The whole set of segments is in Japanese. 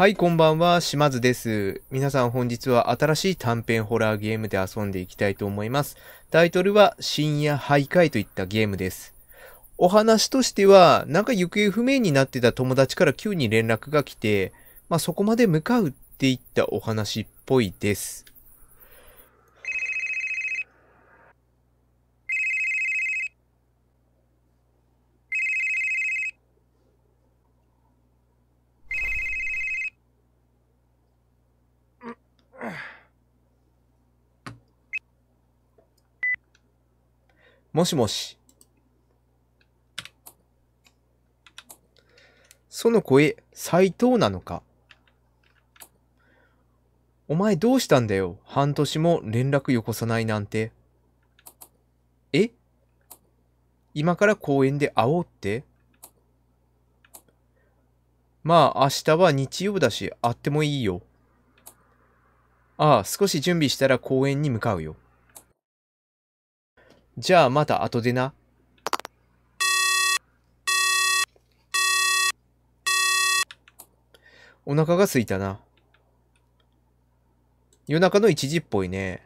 はい、こんばんは、島津です。皆さん本日は新しい短編ホラーゲームで遊んでいきたいと思います。タイトルは深夜徘徊といったゲームです。お話としては、なんか行方不明になってた友達から急に連絡が来て、まあ、そこまで向かうっていったお話っぽいです。もしもし。その声、斎藤なのかお前どうしたんだよ。半年も連絡よこさないなんて。え今から公園で会おうってまあ明日は日曜だし会ってもいいよ。ああ、少し準備したら公園に向かうよ。じゃあまた後でな。お腹がすいたな。夜中の1時っぽいね。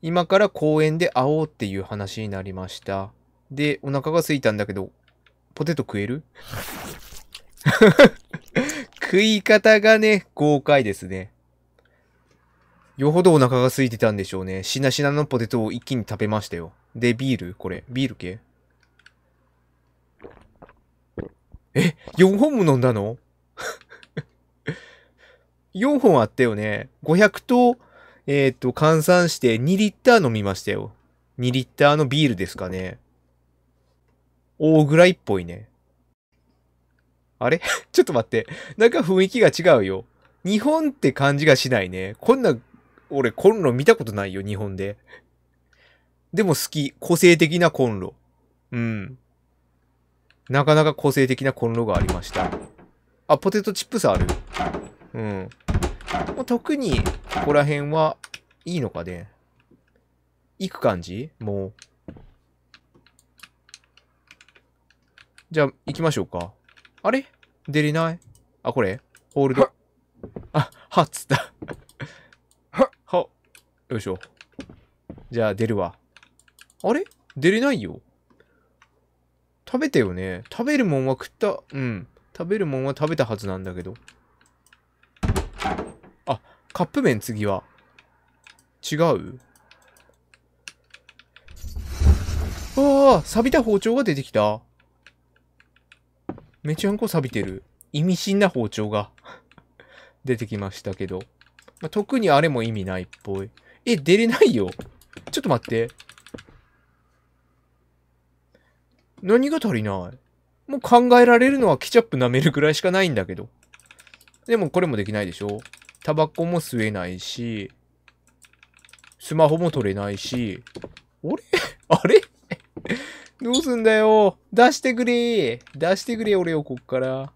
今から公園で会おうっていう話になりました。で、お腹がすいたんだけど、ポテト食える 食い方がね、豪快ですね。よほどお腹が空いてたんでしょうね。しなしなのポテトを一気に食べましたよ。で、ビールこれ。ビール系え ?4 本も飲んだの ?4 本あったよね。500と、えー、っと、換算して2リッター飲みましたよ。2リッターのビールですかね。大ぐらいっぽいね。あれ ちょっと待って。なんか雰囲気が違うよ。日本って感じがしないね。こんな俺コンロ見たことないよ、日本で。でも好き。個性的なコンロ。うん。なかなか個性的なコンロがありました。あ、ポテトチップスある。うん。もう特に、ここら辺はいいのかね。行く感じもう。じゃあ、行きましょうか。あれ出れないあ、これホールド。あ、はっつったよいしょ。じゃあ出るわ。あれ出れないよ。食べたよね。食べるもんは食った。うん。食べるもんは食べたはずなんだけど。あ、カップ麺次は。違うわあ、錆びた包丁が出てきた。めちゃんこ錆びてる。意味深な包丁が 出てきましたけど。まあ、特にあれも意味ないっぽい。え、出れないよ。ちょっと待って。何が足りないもう考えられるのはケチャップ舐めるくらいしかないんだけど。でもこれもできないでしょタバコも吸えないし、スマホも取れないし、あれあれどうすんだよ出してくれ出してくれ俺をこっから。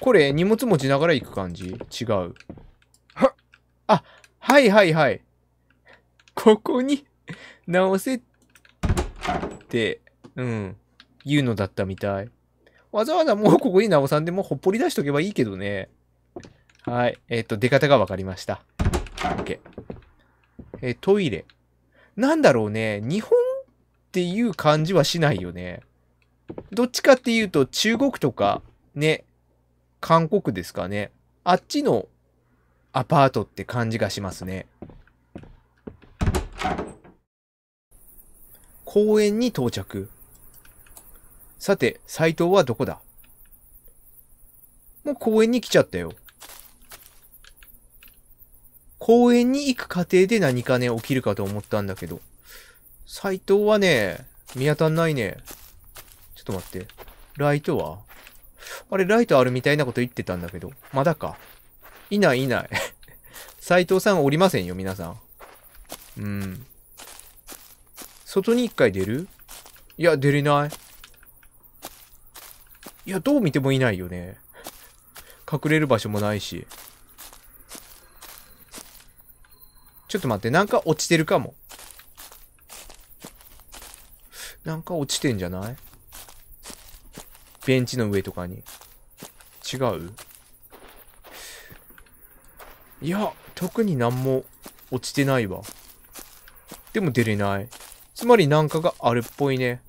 これ、荷物持ちながら行く感じ違う。はいはいはい。ここに直せって、うん、言うのだったみたい。わざわざもうここに直さんでもほっぽり出しとけばいいけどね。はい。えっ、ー、と、出方が分かりました。OK。えー、トイレ。なんだろうね。日本っていう感じはしないよね。どっちかっていうと、中国とか、ね、韓国ですかね。あっちのアパートって感じがしますね。公園に到着。さて、斎藤はどこだもう公園に来ちゃったよ。公園に行く過程で何かね、起きるかと思ったんだけど。斎藤はね、見当たんないね。ちょっと待って。ライトはあれ、ライトあるみたいなこと言ってたんだけど。まだか。いない、いない。斎藤さんおりませんよ、皆さん。うん。外に一回出るいや、出れない。いや、どう見てもいないよね。隠れる場所もないし。ちょっと待って、なんか落ちてるかも。なんか落ちてんじゃないベンチの上とかに。違ういや、特に何も落ちてないわ。でも出れない。つまりなんかがあるっぽいね。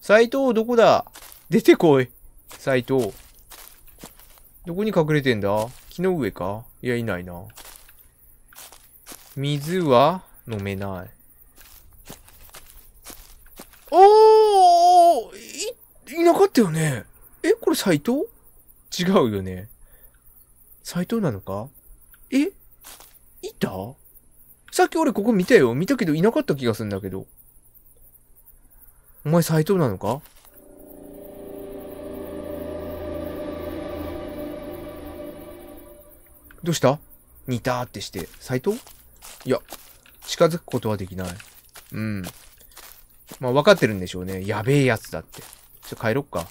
斎藤、どこだ出てこい。斎藤。どこに隠れてんだ木の上かいや、いないな。水は飲めない。おーい、いなかったよね。え、これ斎藤違うよね。斎藤なのかえいたさっき俺ここ見たよ。見たけどいなかった気がするんだけど。お前斎藤なのかどうした似たってして。斎藤いや、近づくことはできない。うん。まあ、分かってるんでしょうね。やべえやつだって。ちょっと帰ろっか。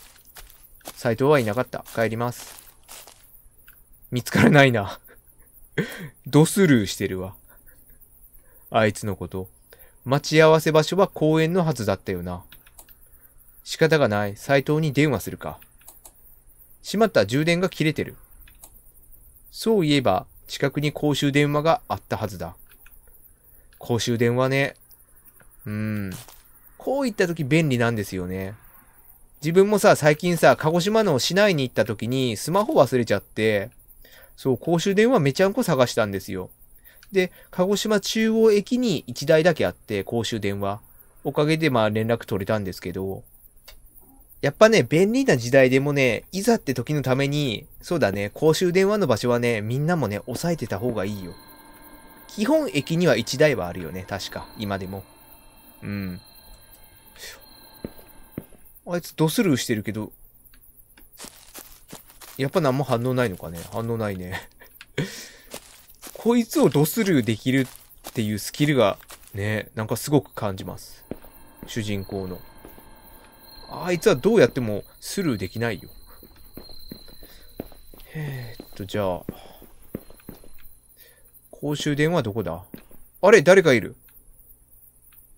斎藤はいなかった。帰ります。見つからないな ドスルーしてるわあいつのこと。待ち合わせ場所は公園のはずだったよな。仕方がない。斎藤に電話するか。しまった充電が切れてる。そういえば、近くに公衆電話があったはずだ。公衆電話ね。うん。こういった時便利なんですよね。自分もさ、最近さ、鹿児島の市内に行った時にスマホ忘れちゃって、そう、公衆電話めちゃんこ探したんですよ。で、鹿児島中央駅に1台だけあって、公衆電話。おかげでまあ連絡取れたんですけど、やっぱね、便利な時代でもね、いざって時のために、そうだね、公衆電話の場所はね、みんなもね、押さえてた方がいいよ。基本駅には1台はあるよね、確か。今でも。うん。あいつドスルーしてるけど、やっぱ何も反応ないのかね。反応ないね こいつをドスルーできるっていうスキルがね、なんかすごく感じます。主人公の。あいつはどうやってもスルーできないよ。えっと、じゃあ。公衆電話どこだあれ誰かいる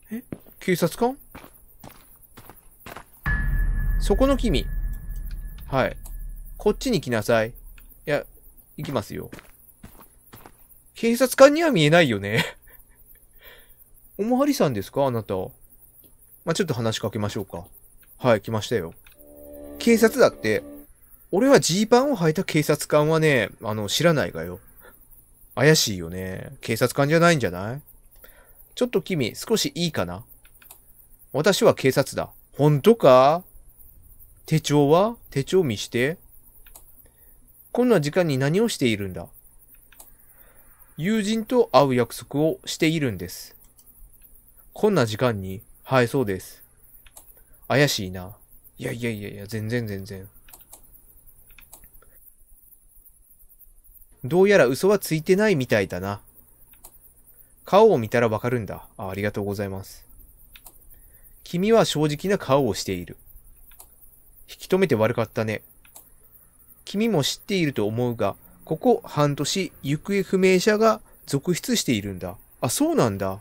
え警察官そこの君。はい。こっちに来なさい。いや、行きますよ。警察官には見えないよね おまわりさんですかあなた。まあ、ちょっと話しかけましょうか。はい、来ましたよ。警察だって、俺はジーパンを履いた警察官はね、あの、知らないがよ。怪しいよね。警察官じゃないんじゃないちょっと君、少しいいかな私は警察だ。ほんとか手帳は手帳見して。こんな時間に何をしているんだ友人と会う約束をしているんです。こんな時間に、はい、そうです。怪しいな。いやいやいやいや、全然全然。どうやら嘘はついてないみたいだな。顔を見たらわかるんだあ。ありがとうございます。君は正直な顔をしている。引き止めて悪かったね。君も知っていると思うが、ここ半年行方不明者が続出しているんだ。あ、そうなんだ。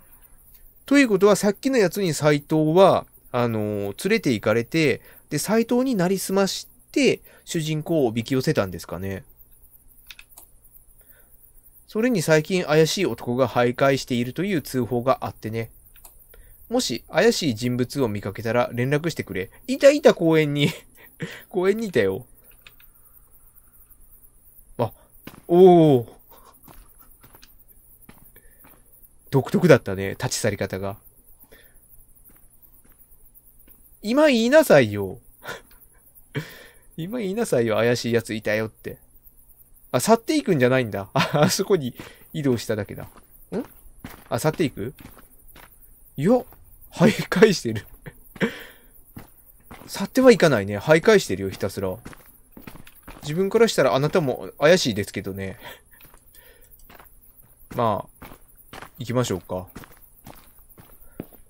ということはさっきのやつに斎藤は、あのー、連れて行かれて、で、斎藤になりすまして、主人公をおびき寄せたんですかね。それに最近怪しい男が徘徊しているという通報があってね。もし怪しい人物を見かけたら連絡してくれ。いたいた公園に 公園にいたよ。あ、おお。独特だったね、立ち去り方が。今言いなさいよ。今言いなさいよ、怪しい奴いたよって。あ、去っていくんじゃないんだ。あ、あそこに移動しただけだ。んあ、去っていくいや、徘徊してる去ってはいかないね。徘徊してるよ、ひたすら。自分からしたらあなたも怪しいですけどね。まあ、行きましょうか。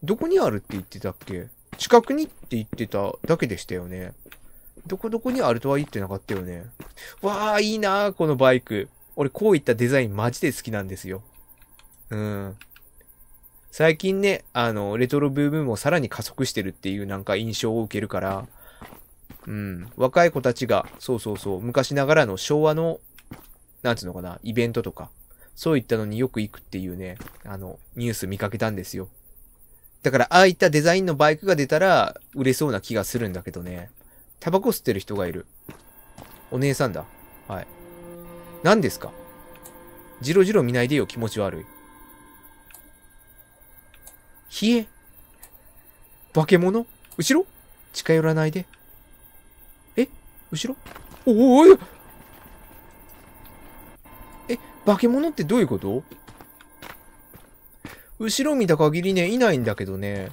どこにあるって言ってたっけ近くにって言ってただけでしたよね。どこどこにあるとは言ってなかったよね。わあ、いいなーこのバイク。俺、こういったデザインマジで好きなんですよ。うん。最近ね、あの、レトロブームもさらに加速してるっていうなんか印象を受けるから、うん、若い子たちが、そうそうそう、昔ながらの昭和の、なんつうのかな、イベントとか、そういったのによく行くっていうね、あの、ニュース見かけたんですよ。だから、ああいったデザインのバイクが出たら、売れそうな気がするんだけどね。タバコ吸ってる人がいる。お姉さんだ。はい。何ですかジロジロ見ないでよ、気持ち悪い。冷え。化け物後ろ近寄らないで。え後ろおおいえ、化け物ってどういうこと後ろ見た限りね、いないんだけどね。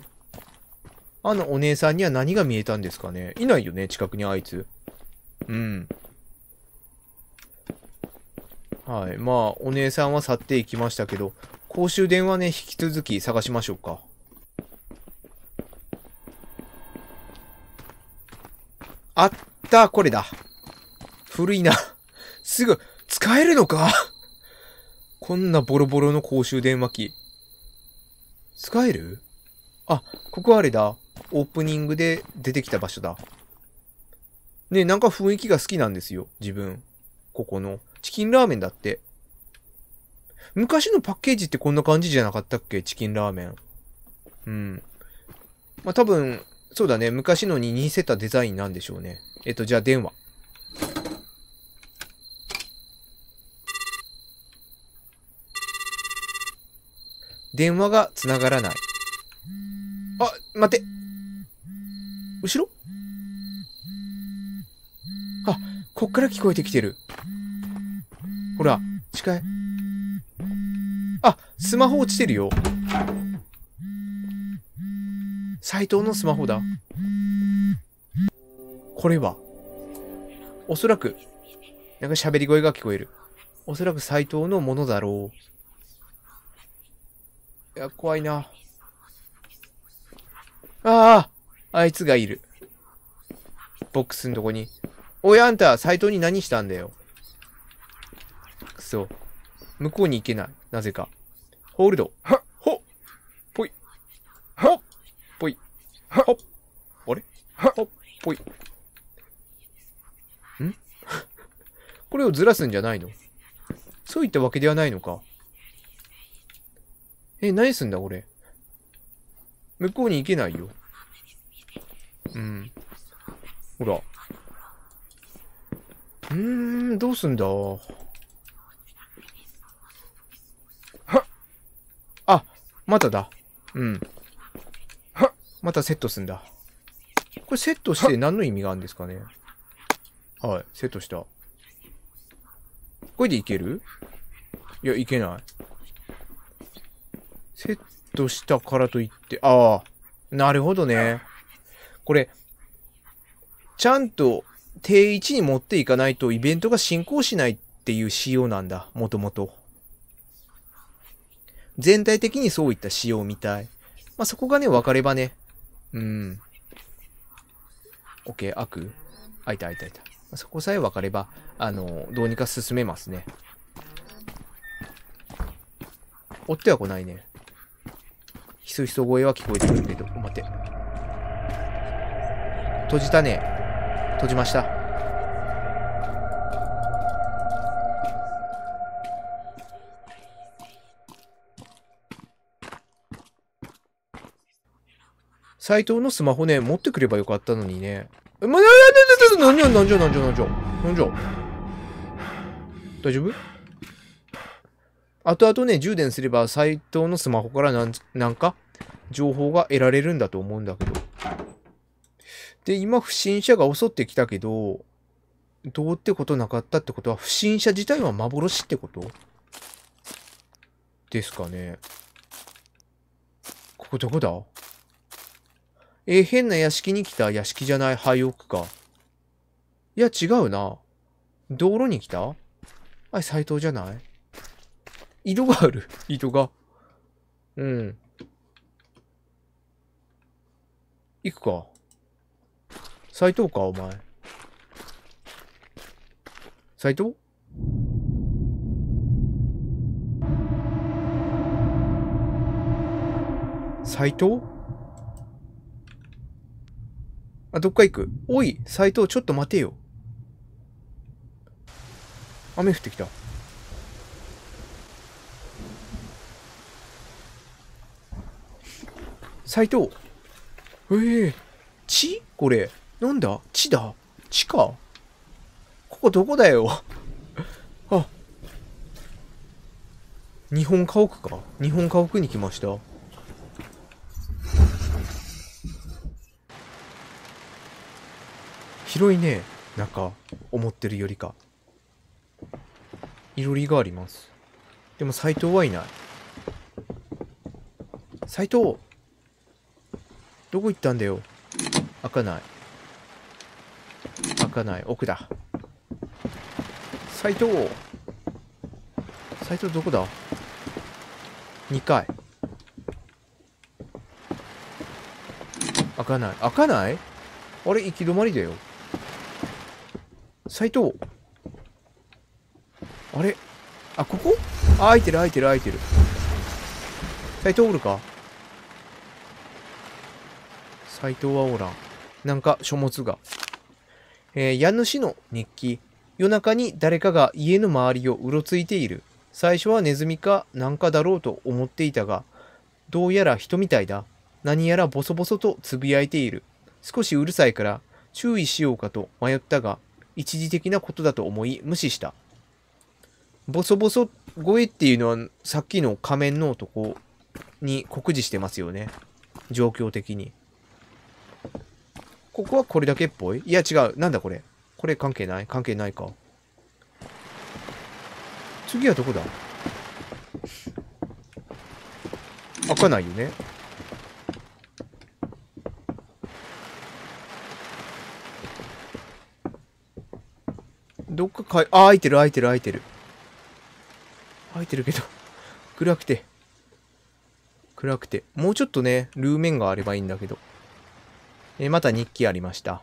あのお姉さんには何が見えたんですかねいないよね、近くにあいつ。うん。はい。まあ、お姉さんは去っていきましたけど、公衆電話ね、引き続き探しましょうか。あった、これだ。古いな。すぐ、使えるのかこんなボロボロの公衆電話機。使えるあ、ここあれだ。オープニングで出てきた場所だ。ねなんか雰囲気が好きなんですよ。自分。ここの。チキンラーメンだって。昔のパッケージってこんな感じじゃなかったっけチキンラーメン。うん。まあ、多分、そうだね。昔のに似せたデザインなんでしょうね。えっと、じゃあ電話。電話が繋がらない。あ、待って。後ろあ、こっから聞こえてきてる。ほら、近い。あ、スマホ落ちてるよ。斎藤のスマホだ。これは、おそらく、なんか喋り声が聞こえる。おそらく斎藤のものだろう。いや、怖いな。あああいつがいる。ボックスのとこに。おい、あんた、斎藤に何したんだよ。くそ。向こうに行けない。なぜか。ホールド。はっはっ。あれはっ。ぽい。んこれをずらすんじゃないのそういったわけではないのか。え、何すんだ、これ。向こうに行けないよ。うん。ほら。うーん、どうすんだ。はっ。あ、まだだ。うん。またセットすんだ。これセットして何の意味があるんですかねはい、セットした。これでいけるいや、いけない。セットしたからといって、ああ、なるほどね。これ、ちゃんと定位置に持っていかないとイベントが進行しないっていう仕様なんだ、もともと。全体的にそういった仕様みたい。まあ、そこがね、分かればね、うん。OK、悪あいたあいたあいた。そこさえ分かれば、あの、どうにか進めますね。追っては来ないね。ひそひそ声は聞こえてくるけど、待って。閉じたね。閉じました。斎藤のスマホね、持ってくればよかったのにね。ま、な、な、な、な、な、なじゃ、なじゃ、なじゃ、なじゃ。大丈夫後々ね、充電すれば斎藤のスマホからなん、なんか、情報が得られるんだと思うんだけど。で、今、不審者が襲ってきたけど、どうってことなかったってことは、不審者自体は幻ってことですかね。ここどこだえー、変な屋敷に来た屋敷じゃない廃屋か。いや、違うな。道路に来たあれ、斎藤じゃない井戸がある。井戸が。うん。行くか。斎藤か、お前。斎藤斎藤あ、どっか行く。おい、斎藤、ちょっと待てよ。雨降ってきた。斎藤。ええー、これ。なんだ地だ地かここどこだよ あ日本家屋か日本家屋に来ました広いねなんか思ってるよりかいろりがありますでも斎藤はいない斎藤どこ行ったんだよ開かない開かない奥だ斎藤斎藤どこだ2階開かない開かないあれ行き止まりだよ斎藤あれあここあ開いてる開いてる開いてる斎藤おるか斎藤はおらんなんか書物がえー、家主の日記夜中に誰かが家の周りをうろついている最初はネズミかなんかだろうと思っていたがどうやら人みたいだ何やらボソボソとつぶやいている少しうるさいから注意しようかと迷ったが一時的なことだと思い無視した。ボソボソ声っていうのはさっきの仮面の男に酷似してますよね。状況的に。ここはこれだけっぽいいや違う。なんだこれ。これ関係ない関係ないか。次はどこだ開かないよね。どっかかい、あ、開いてる開いてる開いてる。開いてるけど、暗くて。暗くて。もうちょっとね、ルーメンがあればいいんだけど。えー、また日記ありました。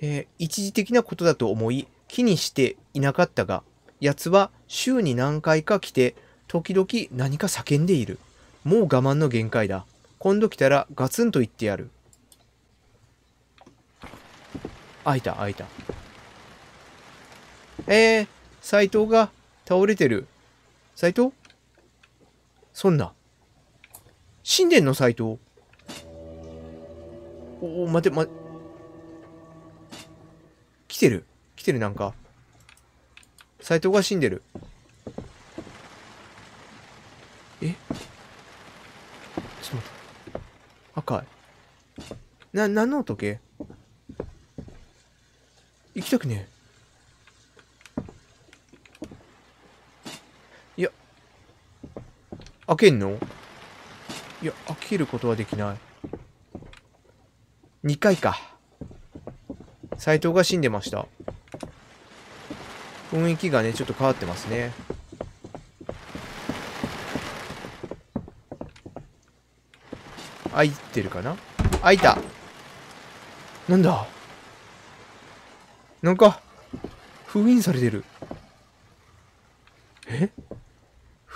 えー、一時的なことだと思い、気にしていなかったが、奴は週に何回か来て、時々何か叫んでいる。もう我慢の限界だ。今度来たらガツンと言ってやる。開いた、開いた。えー、斎藤が倒れてる。斎藤そんな。死んでんの斎藤。おお、待て、ま、来てる。来てる、なんか。斎藤が死んでる。えちょっと待って。赤い。な、何の時け行きたくねえ。開けんのいや、開けることはできない。2回か。斎藤が死んでました。雰囲気がね、ちょっと変わってますね。開いてるかな開いたなんだなんか、封印されてる。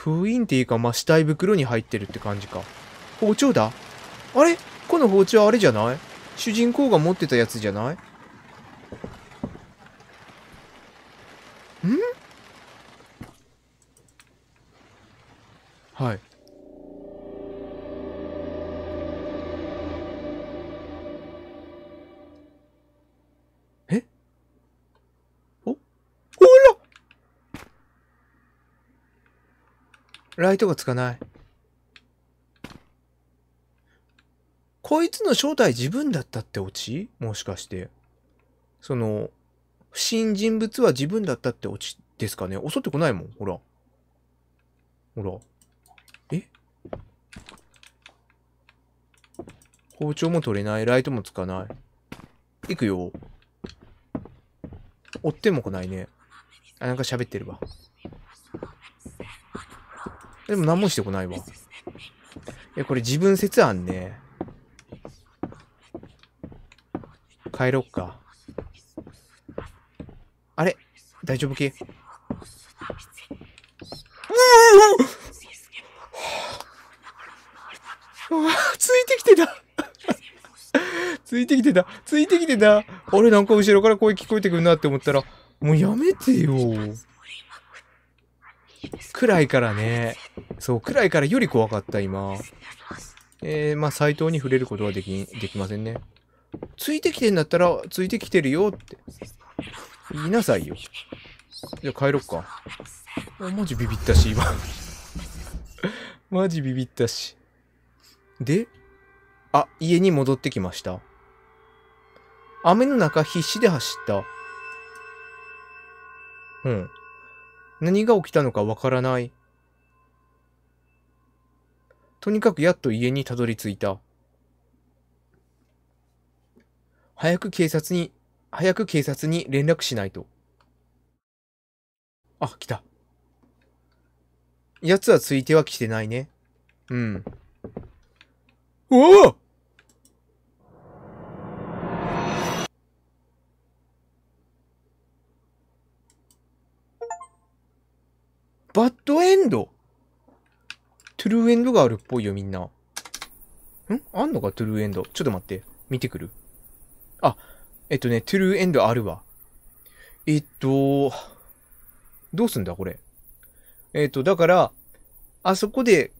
封印っていうか、まあ、死体袋に入ってるって感じか。包丁だあれこの包丁あれじゃない主人公が持ってたやつじゃないライトがつかない。こいつの正体自分だったってオチもしかして。その、不審人物は自分だったってオチですかね襲ってこないもん。ほら。ほら。え包丁も取れない。ライトもつかない。行くよ。追っても来ないね。あ、なんか喋ってるわ。でも何もしてこないわ。え、これ自分説あんね。帰ろっか。あれ大丈夫系うついてきてたついてきてたついてきてた俺なんか後ろから声聞こえてくるなって思ったら、もうやめてよ。暗いからね。そう、暗いからより怖かった、今。えー、まあ、斎藤に触れることはでき、できませんね。ついてきてんだったら、ついてきてるよって。言いなさいよ。じゃ帰ろっか。マジビビったし、今。マジビビったし。で、あ、家に戻ってきました。雨の中必死で走った。うん。何が起きたのかわからない。とにかくやっと家にたどり着いた。早く警察に、早く警察に連絡しないと。あ、来た。奴はついては来てないね。うん。おおバッドエンドトゥルーエンドがあるっぽいよ、みんな。んあんのかトゥルーエンド。ちょっと待って。見てくる。あ、えっとね、トゥルーエンドあるわ。えっと、どうすんだ、これ。えっと、だから、あそこで、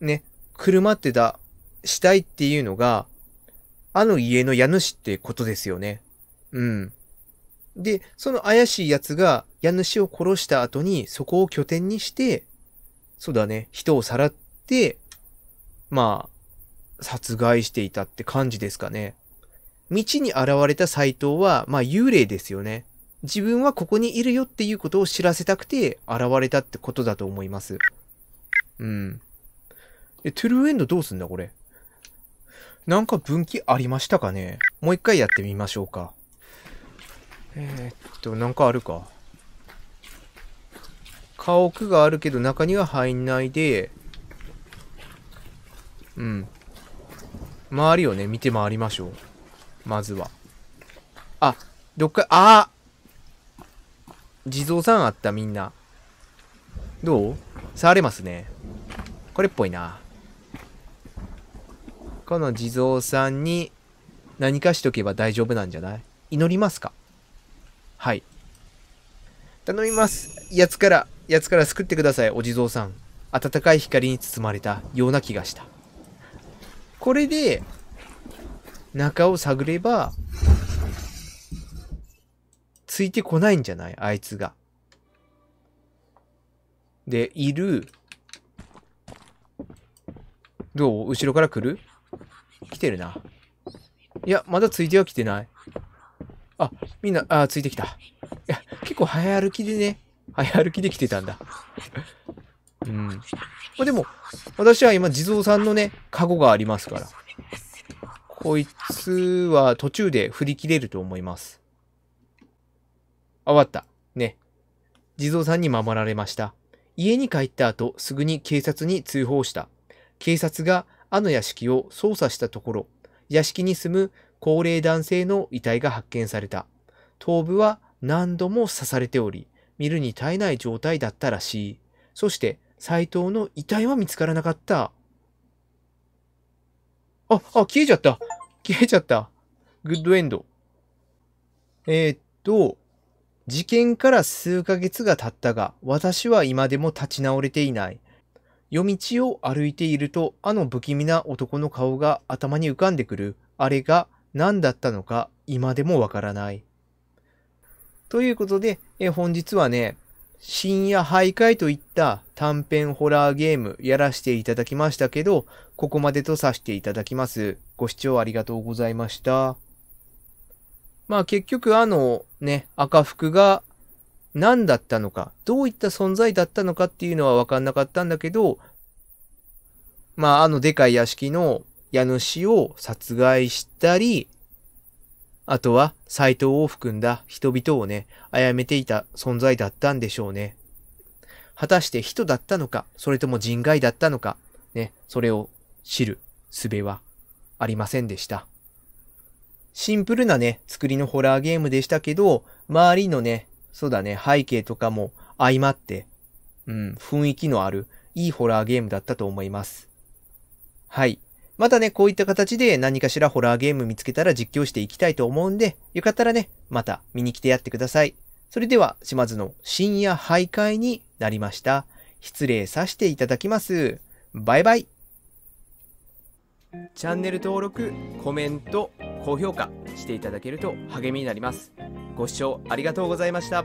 ね、車ってた、したいっていうのが、あの家の家主ってことですよね。うん。で、その怪しい奴が、家主を殺した後に、そこを拠点にして、そうだね、人をさらって、まあ、殺害していたって感じですかね。道に現れた斎藤は、まあ幽霊ですよね。自分はここにいるよっていうことを知らせたくて現れたってことだと思います。うん。え、トゥルーエンドどうすんだこれ。なんか分岐ありましたかねもう一回やってみましょうか。えー、っと、なんかあるか。家屋があるけど中には入んないで、うん。周りをね、見て回りましょう。まずは。あ、どっか、あ地蔵さんあった、みんな。どう触れますね。これっぽいな。この地蔵さんに何かしとけば大丈夫なんじゃない祈りますかはい。頼みます。やつから、やつから救ってください、お地蔵さん。暖かい光に包まれたような気がした。これで、中を探れば、ついてこないんじゃないあいつが。で、いる。どう後ろから来る来てるな。いや、まだついては来てない。あ、みんな、あ、ついてきた。いや、結構早歩きでね、早歩きで来てたんだ。うん。まあ、でも、私は今、地蔵さんのね、カゴがありますから。こいつは途中で振り切れると思います。あ、終わった。ね。地蔵さんに守られました。家に帰った後、すぐに警察に通報した。警察があの屋敷を捜査したところ、屋敷に住む高齢男性の遺体が発見された。頭部は何度も刺されており、見るに耐えない状態だったらしい。そして、斎藤の遺体は見つからなかった。あ、あ、消えちゃった。消えちゃった。グッドエンド。えー、っと、事件から数ヶ月が経ったが、私は今でも立ち直れていない。夜道を歩いていると、あの不気味な男の顔が頭に浮かんでくる。あれが何だったのか、今でもわからない。ということで、え本日はね、深夜徘徊といった短編ホラーゲームやらせていただきましたけど、ここまでとさせていただきます。ご視聴ありがとうございました。まあ結局あのね、赤服が何だったのか、どういった存在だったのかっていうのはわかんなかったんだけど、まああのでかい屋敷の家主を殺害したり、あとは斎藤を含んだ人々をね、殺めていた存在だったんでしょうね。果たして人だったのか、それとも人外だったのか、ね、それを知る術はありませんでした。シンプルなね、作りのホラーゲームでしたけど、周りのね、そうだね、背景とかも相まって、うん、雰囲気のある、いいホラーゲームだったと思います。はい。またね、こういった形で何かしらホラーゲーム見つけたら実況していきたいと思うんで、よかったらね、また見に来てやってください。それでは、島津の深夜徘徊になりました。失礼させていただきます。バイバイ。チャンネル登録、コメント、高評価していただけると励みになります。ご視聴ありがとうございました。